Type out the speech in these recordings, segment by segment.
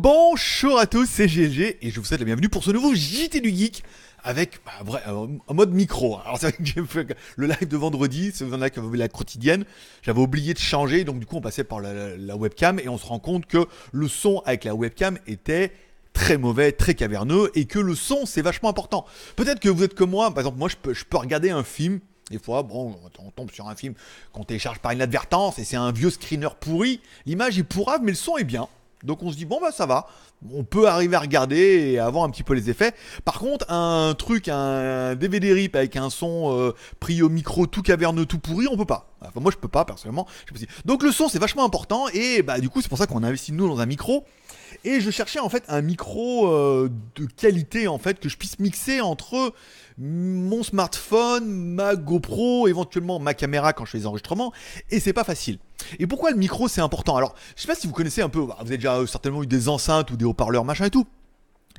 Bonjour à tous, c'est GG et je vous souhaite la bienvenue pour ce nouveau JT du Geek avec en bah, mode micro. Hein. Alors c'est le live de vendredi, c'est la quotidienne. J'avais oublié de changer, donc du coup on passait par la, webcam et on se rend compte que le son avec la webcam était très mauvais, très caverneux et que le son c'est vachement important. Peut-être que vous êtes comme moi, par exemple moi je peux, je peux regarder un film. Des fois, bon, on tombe sur un film qu'on télécharge par inadvertance et c'est un vieux screener pourri. L'image est pourrave, mais le son est bien. Donc on se dit bon bah ça va, on peut arriver à regarder et avoir un petit peu les effets. Par contre un truc, un DVD rip avec un son euh, pris au micro tout caverne tout pourri, on peut pas. Enfin moi je peux pas personnellement. Donc le son c'est vachement important et bah du coup c'est pour ça qu'on investit nous dans un micro et je cherchais en fait un micro euh, de qualité en fait que je puisse mixer entre mm, mon smartphone, ma GoPro, éventuellement ma caméra quand je fais les enregistrements, et c'est pas facile. Et pourquoi le micro c'est important Alors, je sais pas si vous connaissez un peu, bah, vous avez déjà euh, certainement eu des enceintes ou des haut-parleurs machin et tout.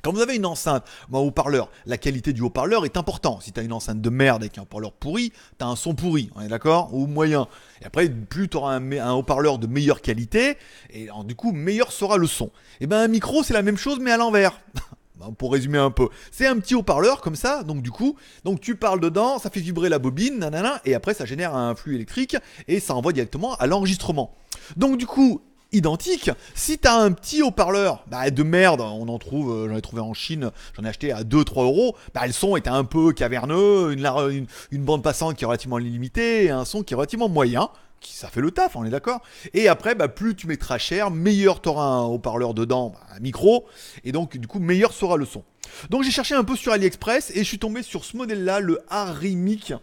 Quand vous avez une enceinte moi haut-parleur, la qualité du haut-parleur est importante. Si tu as une enceinte de merde avec un haut-parleur pourri, tu as un son pourri, on est d'accord Ou moyen. Et après, plus tu auras un, haut-parleur de meilleure qualité, et du coup, meilleur sera le son. Et eh bien, un micro, c'est la même chose, mais à l'envers. pour résumer un peu, c'est un petit haut-parleur comme ça, donc du coup, donc tu parles dedans, ça fait vibrer la bobine, nanana, et après ça génère un flux électrique et ça envoie directement à l'enregistrement. Donc du coup, identique Si t'as un petit haut-parleur bah, de merde, on en trouve, euh, j'en ai trouvé en Chine, j'en ai acheté à 2-3 euros, bah, le son était un peu caverneux, une, bande passante qui est relativement limitée, et un son qui est relativement moyen ça fait le taf, on est d'accord. Et après, bah, plus tu mettras cher, meilleur t'auras un haut-parleur dedans, bah, un micro, et donc du coup, meilleur sera le son. Donc j'ai cherché un peu sur AliExpress et je suis tombé sur ce modèle-là, le harimic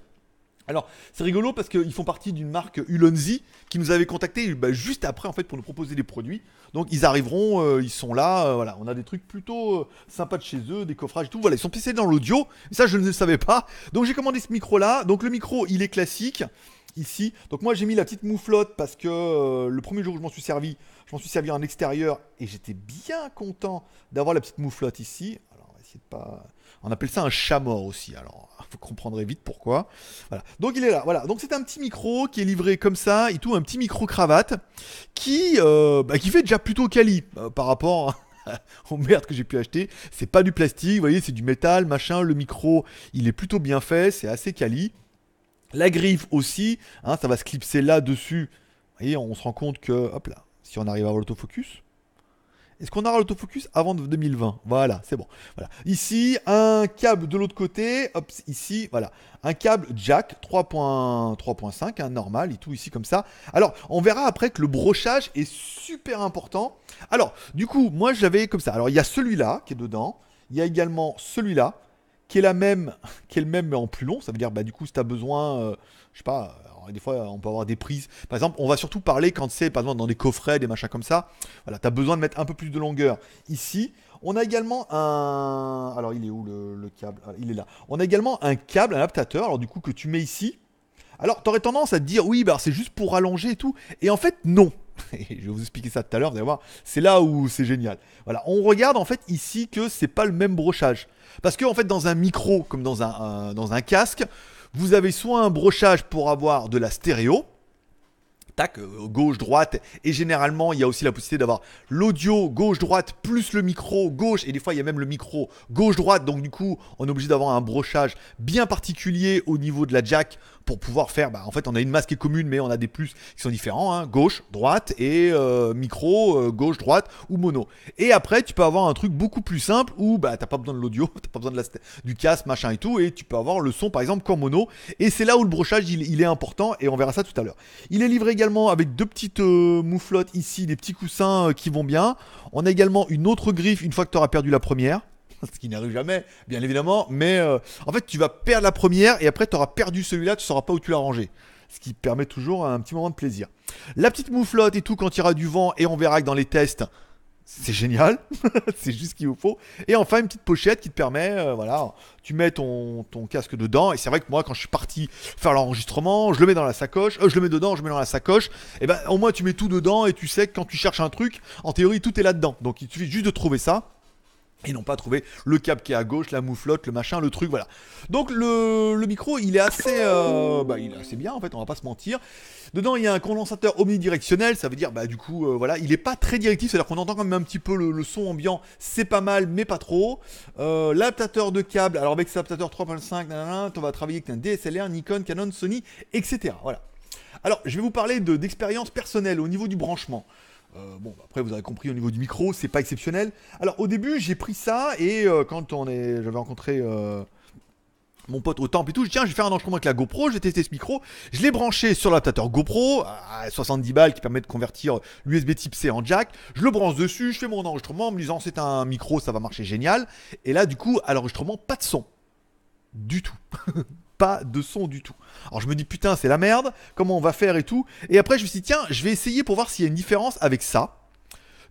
alors, c'est rigolo parce qu'ils font partie d'une marque Ulonzi qui nous avait contacté bah, juste après en fait pour nous proposer des produits. Donc, ils arriveront, euh, ils sont là. Euh, voilà, on a des trucs plutôt euh, sympas de chez eux, des coffrages et tout. Voilà, ils sont pissés dans l'audio. Ça, je ne le savais pas. Donc, j'ai commandé ce micro là. Donc, le micro, il est classique ici. Donc, moi, j'ai mis la petite mouflotte parce que le premier jour où je m'en suis servi, je m'en suis servi en extérieur et j'étais bien content d'avoir la petite mouflotte ici. Alors, on va essayer de pas on appelle ça un chat mort aussi. Alors, vous comprendrez vite pourquoi. Voilà. Donc il est là. Voilà. Donc c'est un petit micro qui est livré comme ça et tout, un petit micro cravate qui, euh, bah, qui fait déjà plutôt quali euh, par rapport. aux merdes que j'ai pu acheter. C'est pas du plastique, vous voyez, c'est du métal, machin. Le micro, il est plutôt bien fait, c'est assez quali. La griffe aussi, hein, ça va se clipser là dessus. Vous voyez, on se rend compte que, hop là, si on arrive à avoir l'autofocus, est-ce qu'on aura l'autofocus avant 2020 Voilà, c'est bon. Voilà. Ici, un câble de l'autre côté. ici, voilà. Un câble jack 3.5, un normal et tout ici comme ça. Alors, on verra après que le brochage est super important. Alors, du coup, moi j'avais comme ça. Alors, il y a celui-là qui est dedans. Il y a également celui-là qui est la même, le même mais en plus long. Ça veut dire, bah, du coup, si tu as besoin, euh, je sais pas, des fois, on peut avoir des prises. Par exemple, on va surtout parler quand c'est, par dans des coffrets, des machins comme ça. Voilà, tu as besoin de mettre un peu plus de longueur. Ici, on a également un. Alors, il est où le, câble ah, Il est là. On a également un câble, un adaptateur, alors du coup, que tu mets ici. Alors, tu aurais tendance à te dire, oui, bah, c'est juste pour allonger et tout. Et en fait, non. je vais vous expliquer ça tout à l'heure, vous allez voir, c'est là où c'est génial. Voilà, on regarde en fait ici que c'est pas le même brochage. Parce que en fait dans un micro comme dans un, dans un casque, vous avez soit un brochage pour avoir de la stéréo, tac, euh, gauche, droite, et généralement il y a aussi la possibilité d'avoir l'audio gauche, droite, plus le micro gauche, et des fois il y a même le micro gauche, droite, donc du coup on est obligé d'avoir un brochage bien particulier au niveau de la jack pour pouvoir faire. Bah, en fait, on a une masque commune, mais on a des plus qui sont différents hein. gauche, droite et euh, micro, euh, gauche, droite ou mono. Et après, tu peux avoir un truc beaucoup plus simple où bah, t'as pas besoin de l'audio, t'as pas besoin de la, du casque, machin et tout, et tu peux avoir le son par exemple comme mono. Et c'est là où le brochage il, est important et on verra ça tout à l'heure. Il est livré également avec deux petites euh, mouflottes ici, des petits coussins euh, qui vont bien. On a également une autre griffe une fois que tu auras perdu la première. ce qui n'arrive jamais, bien évidemment. Mais euh, en fait, tu vas perdre la première et après, tu auras perdu celui-là, tu ne sauras pas où tu l'as rangé. Ce qui permet toujours un petit moment de plaisir. La petite mouflotte et tout, quand il y aura du vent, et on verra que dans les tests, c'est génial, c'est juste ce qu'il vous faut. Et enfin, une petite pochette qui te permet, euh, voilà, tu mets ton, casque dedans. Et c'est vrai que moi, quand je suis parti faire l'enregistrement, je le mets dans la sacoche, euh, je le mets dedans, je mets dans la sacoche. Et ben, au moins, tu mets tout dedans et tu sais que quand tu cherches un truc, en théorie, tout est là-dedans. Donc, il suffit juste de trouver ça. Ils n'ont pas trouvé le cap qui est à gauche, la mouflotte, le machin, le truc, voilà. Donc le, micro, euh, bah, il est assez, bien en fait, on va pas se mentir. Dedans, il y a un condensateur omnidirectionnel, ça veut dire, bah du coup, euh, voilà, il est pas très directif, c'est-à-dire qu'on entend quand même un petit peu le, son ambiant, c'est pas mal, mais pas trop. Euh, l'adaptateur de câble, alors avec cet adaptateur 3.5, on va travailler avec un DSLR, Nikon, Canon, Sony, etc. Voilà. Alors, je vais vous parler d'expérience personnelle au niveau du branchement. Euh, bon, après, vous avez compris au niveau du micro, c'est pas exceptionnel. Alors, au début, j'ai pris ça et euh, quand on est, j'avais rencontré euh, mon pote au temple et tout, je tiens, je vais faire un enregistrement avec la GoPro, j'ai testé ce micro, je l'ai branché sur l'adaptateur GoPro à 70 balles qui permet de convertir l'USB type C en jack. Je le branche dessus, je fais mon enregistrement en me disant, c'est un micro, ça va marcher génial. Et là, du coup, à l'enregistrement, pas de son. Du tout. pas de son du tout. Alors je me dis putain c'est la merde, comment on va faire et tout. Et après je me suis dit tiens je vais essayer pour voir s'il y a une différence avec ça.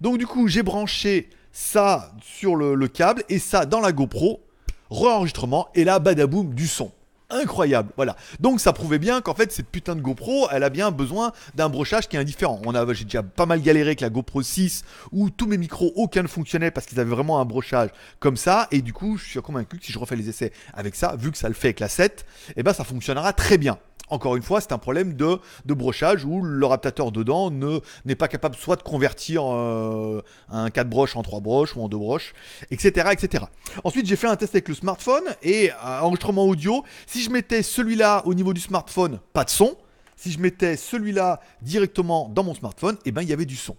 Donc du coup j'ai branché ça sur le, câble et ça dans la GoPro, re-enregistrement et là badaboum du son incroyable. Voilà. Donc ça prouvait bien qu'en fait cette putain de GoPro, elle a bien besoin d'un brochage qui est indifférent. On a j'ai déjà pas mal galéré avec la GoPro 6 où tous mes micros aucun ne fonctionnait parce qu'ils avaient vraiment un brochage comme ça et du coup, je suis convaincu que si je refais les essais avec ça, vu que ça le fait avec la 7, et eh ben ça fonctionnera très bien. Encore une fois, c'est un problème de, brochage où le raptateur dedans ne, n'est pas capable soit de convertir euh, un 4 broches en 3 broches ou en 2 broches, etc. etc. Ensuite, j'ai fait un test avec le smartphone et euh, enregistrement audio. Si je mettais celui-là au niveau du smartphone, pas de son. Si je mettais celui-là directement dans mon smartphone, eh ben, il y avait du son.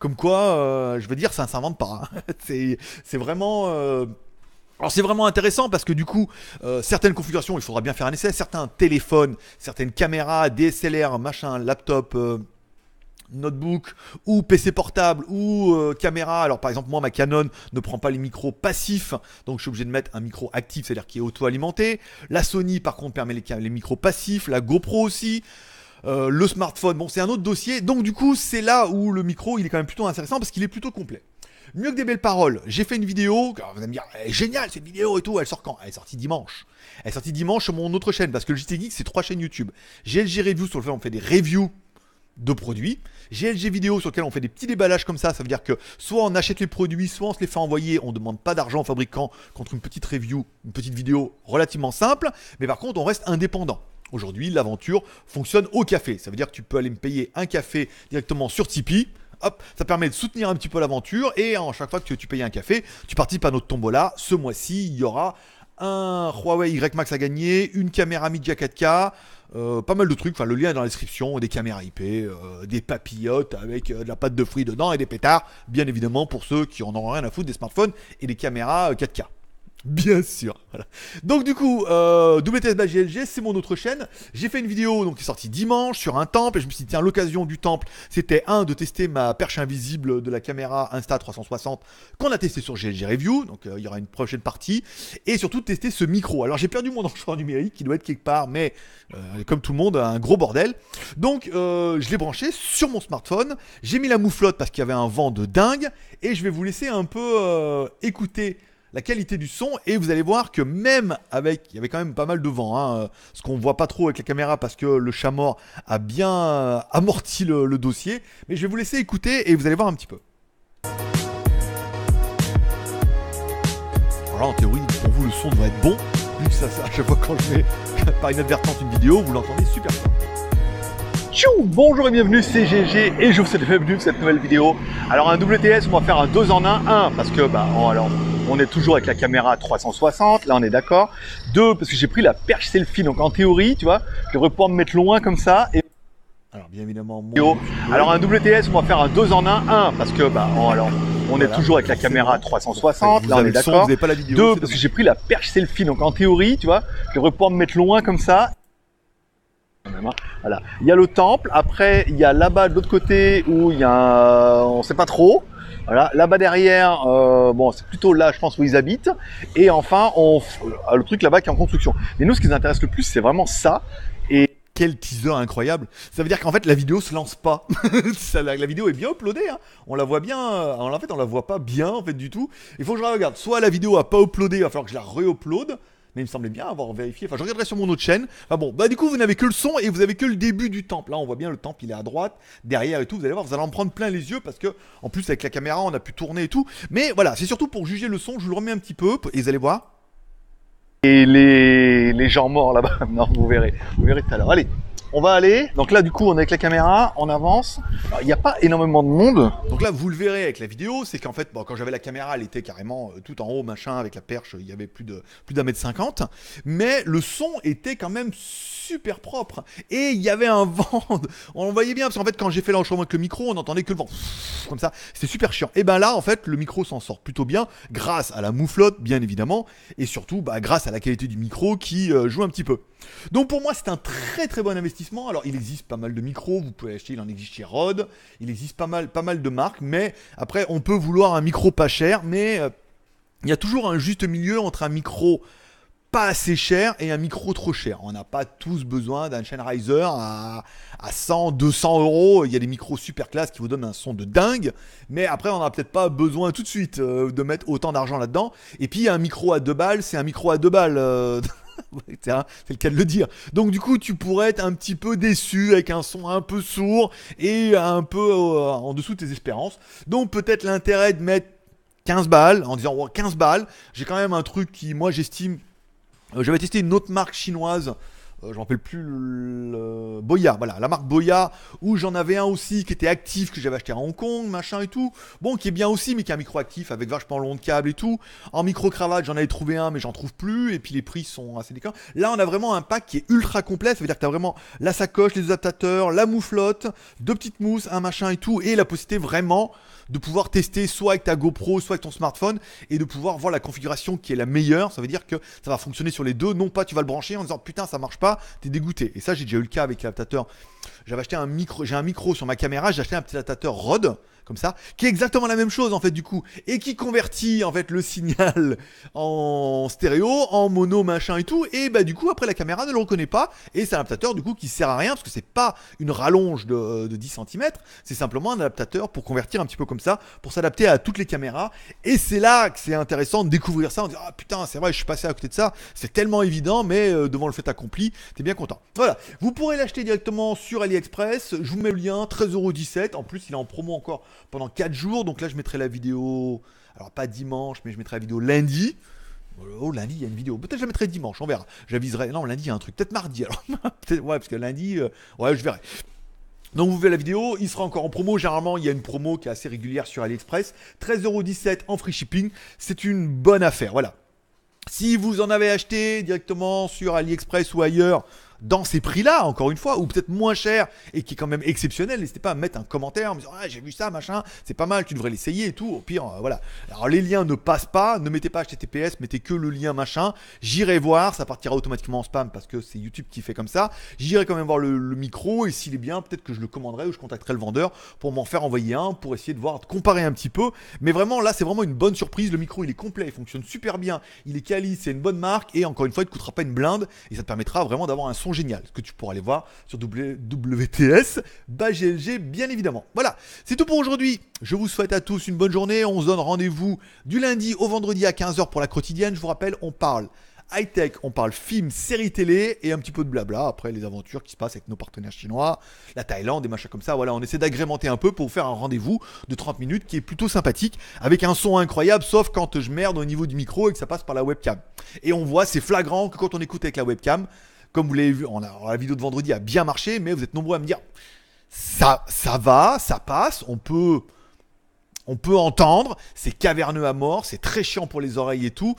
Comme quoi, euh, je veux dire, ça ne s'invente pas. Hein. c'est, c'est vraiment alors c'est vraiment intéressant parce que du coup, euh, certaines configurations, il faudra bien faire un essai, certains téléphones, certaines caméras, DSLR, machin, laptop. Euh, notebook ou PC portable ou euh, caméra. Alors par exemple moi ma Canon ne prend pas les micros passifs, donc je suis obligé de mettre un micro actif, c'est-à-dire qui est auto-alimenté. La Sony par contre permet les, les micros passifs, la GoPro aussi. le smartphone, bon c'est un autre dossier, donc du coup c'est là où le micro il est quand même plutôt intéressant parce qu'il est plutôt complet. Mieux que des belles paroles, j'ai fait une vidéo, vous allez me dire, est génial cette vidéo et tout, elle sort quand Elle est sortie dimanche. Elle est sortie dimanche sur mon autre chaîne, parce que le JT Geek, c'est trois chaînes YouTube. GLG Review, sur lequel on fait des reviews de produits. GLG vidéo sur lequel on fait des petits déballages comme ça, ça veut dire que soit on achète les produits, soit on se les fait envoyer, on ne demande pas d'argent aux fabricants contre une petite review, une petite vidéo relativement simple, mais par contre on reste indépendant. Aujourd'hui, l'aventure fonctionne au café. Ça veut dire que tu peux aller me payer un café directement sur Tipeee hop, ça permet de soutenir un petit peu l'aventure. Et en hein, chaque fois que tu, payes un café, tu participes à notre tombola. Ce mois-ci, il y aura un Huawei Y Max à gagner, une caméra Media 4K, euh, pas mal de trucs. Enfin, le lien est dans la description. Des caméras IP, euh, des papillotes avec euh, de la pâte de fruits dedans et des pétards, bien évidemment, pour ceux qui en auront rien à foutre des smartphones et des caméras 4K. Bien sûr. Donc du coup, euh, WTS GLG, c'est mon autre chaîne. J'ai fait une vidéo donc qui est sortie dimanche sur un temple et je me suis dit tiens l'occasion du temple, c'était un de tester ma perche invisible de la caméra Insta 360 qu'on a testé sur GLG Review. Donc euh, il y aura une prochaine partie et surtout tester ce micro. Alors j'ai perdu mon enchant numérique qui doit être quelque part, mais euh, comme tout le monde un gros bordel. Donc euh, je l'ai branché sur mon smartphone. J'ai mis la mouflotte parce qu'il y avait un vent de dingue et je vais vous laisser un peu écouter la qualité du son et vous allez voir que même avec il y avait quand même pas mal de vent hein, euh, ce qu'on voit pas trop avec la caméra parce que le chat mort a bien euh, amorti le, dossier mais je vais vous laisser écouter et vous allez voir un petit peu alors en théorie pour vous le son doit être bon vu ça, à chaque fois quand je fais par inadvertance une vidéo vous l'entendez super bien Tchou Bonjour et bienvenue, c'est GG et je vous souhaite la bienvenue pour cette nouvelle vidéo. Alors un WTS, on va faire un 2 en 1, 1 parce que bah on, alors on est toujours avec la caméra 360, là on est d'accord. Deux, parce que j'ai pris la perche selfie, donc en théorie, tu vois, je devrais pouvoir me mettre loin comme ça. Et... Alors bien évidemment, moi. Alors un WTS, on va faire un 2 en 1, 1, parce que bah, on, oh, alors, on est toujours avec la caméra 360, là on est d'accord. Deux, parce que j'ai pris la perche selfie, donc en théorie, tu vois, je devrais pouvoir me mettre loin comme ça. Voilà. Il y a le temple, après il y a là-bas de l'autre côté où il y a un... on sait pas trop. Là-bas derrière, euh, bon, c'est plutôt là, je pense, où ils habitent. Et enfin, on, euh, le truc là-bas qui est en construction. Mais nous, ce qui nous intéresse le plus, c'est vraiment ça. Et quel teaser incroyable Ça veut dire qu'en fait, la vidéo se lance pas. la, vidéo est bien uploadée. Hein. On la voit bien. Euh, en fait, on la voit pas bien en fait du tout. Il faut que je la regarde. Soit la vidéo a pas uploadé, il va falloir que je la re-upload mais il me semblait bien avoir vérifié. Enfin, je regarderai sur mon autre chaîne. Enfin bon, bah du coup, vous n'avez que le son et vous avez que le début du temple. Là, hein. on voit bien le temple, il est à droite, derrière et tout. Vous allez voir, vous allez en prendre plein les yeux parce que, en plus, avec la caméra, on a pu tourner et tout. Mais voilà, c'est surtout pour juger le son. Je vous le remets un petit peu et vous allez voir. Et les, les gens morts là-bas. Non, vous verrez. Vous verrez tout à l'heure. Allez, on va aller. Donc là, du coup, on est avec la caméra, on avance. Il n'y a pas énormément de monde. Donc là, vous le verrez avec la vidéo, c'est qu'en fait, bon, quand j'avais la caméra, elle était carrément euh, tout en haut, machin, avec la perche, il y avait plus de plus d'un mètre cinquante. Mais le son était quand même super propre. Et il y avait un vent. on le voyait bien, parce qu'en fait, quand j'ai fait l'enchaînement avec le micro, on n'entendait que le vent. Comme ça, c'était super chiant. Et ben là, en fait, le micro s'en sort plutôt bien, grâce à la mouflotte, bien évidemment, et surtout, bah, grâce à la qualité du micro qui euh, joue un petit peu. Donc pour moi, c'est un très très bon investissement. Alors il existe pas mal de micros, vous pouvez acheter, il en existe chez Rode, il existe pas mal, pas mal de marques, mais après on peut vouloir un micro pas cher, mais euh, il y a toujours un juste milieu entre un micro pas assez cher et un micro trop cher. On n'a pas tous besoin d'un Sennheiser à, à 100, 200 euros. Il y a des micros super classe qui vous donnent un son de dingue, mais après on n'a peut-être pas besoin tout de suite euh, de mettre autant d'argent là-dedans. Et puis un micro à deux balles, c'est un micro à deux balles. Euh, Bah, c'est le cas de le dire. Donc du coup, tu pourrais être un petit peu déçu avec un son un peu sourd et un peu euh, en dessous de tes espérances. Donc peut-être l'intérêt de mettre 15 balles en disant 15 balles, j'ai quand même un truc qui moi j'estime Je euh, j'avais testé une autre marque chinoise euh, je m'en rappelle plus, le... Boya, voilà, la marque Boya, où j'en avais un aussi qui était actif, que j'avais acheté à Hong Kong, machin et tout. Bon, qui est bien aussi, mais qui est un micro actif avec vachement long de câble et tout. En micro-cravate, j'en avais trouvé un, mais j'en trouve plus, et puis les prix sont assez déclins. Là, on a vraiment un pack qui est ultra complet, ça veut dire que t'as vraiment la sacoche, les adaptateurs, la mouflotte, deux petites mousses, un machin et tout, et la possibilité vraiment de pouvoir tester soit avec ta GoPro, soit avec ton smartphone, et de pouvoir voir la configuration qui est la meilleure. Ça veut dire que ça va fonctionner sur les deux, non pas tu vas le brancher en disant putain ça marche pas, t'es dégoûté. Et ça j'ai déjà eu le cas avec l'adaptateur. J'avais acheté un micro, j'ai un micro sur ma caméra, j'ai acheté un petit adaptateur Rode ça, qui est exactement la même chose en fait du coup, et qui convertit en fait le signal en stéréo, en mono, machin et tout, et bah du coup après la caméra ne le reconnaît pas, et c'est un adaptateur du coup qui sert à rien, parce que c'est pas une rallonge de, 10 cm, c'est simplement un adaptateur pour convertir un petit peu comme ça, pour s'adapter à toutes les caméras, et c'est là que c'est intéressant de découvrir ça, en disant ah putain c'est vrai je suis passé à côté de ça, c'est tellement évident, mais euh, devant le fait accompli, t'es bien content. Voilà, vous pourrez l'acheter directement sur AliExpress, je vous mets le lien, 13,17€, en plus il est en promo encore pendant 4 jours. Donc là, je mettrai la vidéo, alors pas dimanche, mais je mettrai la vidéo lundi. Oh, lundi, il y a une vidéo. Peut-être je la mettrai dimanche, on verra. J'aviserai. Non, lundi, il y a un truc. Peut-être mardi, alors. ouais, parce que lundi, euh, ouais, je verrai. Donc vous verrez la vidéo, il sera encore en promo. Généralement, il y a une promo qui est assez régulière sur AliExpress. 13,17€ en free shipping. C'est une bonne affaire, voilà. Si vous en avez acheté directement sur AliExpress ou ailleurs, dans ces prix-là, encore une fois, ou peut-être moins cher et qui est quand même exceptionnel. N'hésitez pas à mettre un commentaire en me disant Ah, j'ai vu ça, machin, c'est pas mal, tu devrais l'essayer et tout. Au pire, euh, voilà. Alors les liens ne passent pas, ne mettez pas HTTPS, mettez que le lien machin. J'irai voir, ça partira automatiquement en spam parce que c'est YouTube qui fait comme ça. J'irai quand même voir le, micro et s'il est bien, peut-être que je le commanderai ou je contacterai le vendeur pour m'en faire envoyer un pour essayer de voir, de comparer un petit peu. Mais vraiment, là, c'est vraiment une bonne surprise. Le micro, il est complet, il fonctionne super bien, il est quali, c'est une bonne marque et encore une fois, il ne coûtera pas une blinde et ça te permettra vraiment d'avoir un son Génial, ce que tu pourras aller voir sur WTS, bas bien évidemment. Voilà, c'est tout pour aujourd'hui. Je vous souhaite à tous une bonne journée. On se donne rendez-vous du lundi au vendredi à 15h pour la quotidienne. Je vous rappelle, on parle high-tech, on parle film, série télé et un petit peu de blabla. Après, les aventures qui se passent avec nos partenaires chinois, la Thaïlande et machin comme ça. Voilà, on essaie d'agrémenter un peu pour vous faire un rendez-vous de 30 minutes qui est plutôt sympathique avec un son incroyable, sauf quand je merde au niveau du micro et que ça passe par la webcam. Et on voit, c'est flagrant que quand on écoute avec la webcam, comme vous l'avez vu, on la vidéo de vendredi a bien marché, mais vous êtes nombreux à me dire ça, ça va, ça passe, on peut, on peut entendre, c'est caverneux à mort, c'est très chiant pour les oreilles et tout,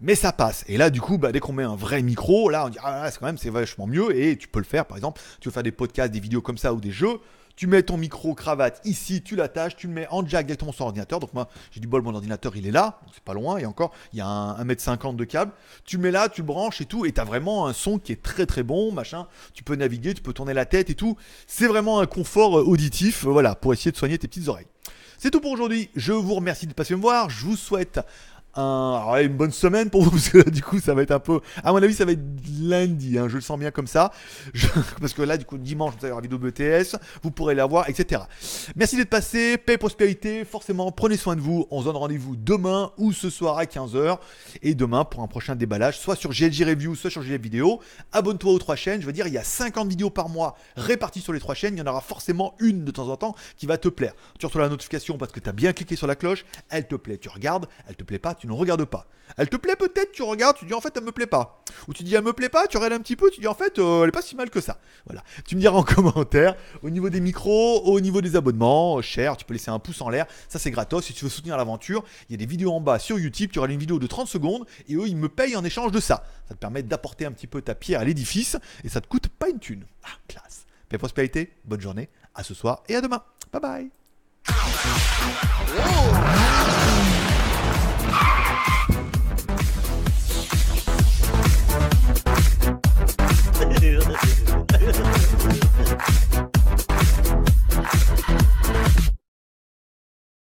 mais ça passe. Et là, du coup, bah, dès qu'on met un vrai micro, là, on dit ah, c'est quand même c'est vachement mieux et tu peux le faire. Par exemple, tu veux faire des podcasts, des vidéos comme ça ou des jeux tu mets ton micro-cravate ici, tu l'attaches, tu le mets en jack directement sur ordinateur. Donc moi, j'ai du bol, mon ordinateur, il est là, c'est pas loin, et encore, il y a un, 1m50 de câble. Tu mets là, tu le branches et tout, et tu as vraiment un son qui est très très bon, machin. Tu peux naviguer, tu peux tourner la tête et tout. C'est vraiment un confort euh, auditif, euh, voilà, pour essayer de soigner tes petites oreilles. C'est tout pour aujourd'hui. Je vous remercie de passer me voir. Je vous souhaite une bonne semaine pour vous, parce que là, du coup, ça va être un peu. À mon avis, ça va être lundi, hein, je le sens bien comme ça. Parce que là, du coup, dimanche, vous allez la vidéo BTS, vous pourrez la voir, etc. Merci d'être passé, paix, prospérité, forcément, prenez soin de vous. On se donne rendez-vous demain ou ce soir à 15h. Et demain pour un prochain déballage, soit sur GLG Review, soit sur GLG Vidéo. Abonne-toi aux trois chaînes, je veux dire, il y a 50 vidéos par mois réparties sur les trois chaînes, il y en aura forcément une de temps en temps qui va te plaire. Tu reçois la notification parce que tu as bien cliqué sur la cloche, elle te plaît, tu regardes, elle te plaît pas, tu ne regarde pas. Elle te plaît peut-être, tu regardes, tu dis en fait elle me plaît pas. Ou tu dis elle me plaît pas, tu regardes un petit peu, tu dis en fait euh, elle est pas si mal que ça. Voilà. Tu me diras en commentaire, au niveau des micros, au niveau des abonnements, euh, cher, tu peux laisser un pouce en l'air, ça c'est gratos. Si tu veux soutenir l'aventure, il y a des vidéos en bas sur YouTube, tu regardes une vidéo de 30 secondes et eux ils me payent en échange de ça. Ça te permet d'apporter un petit peu ta pierre à l'édifice et ça te coûte pas une thune. Ah, classe. Paix prospérité, bonne journée, à ce soir et à demain. Bye bye.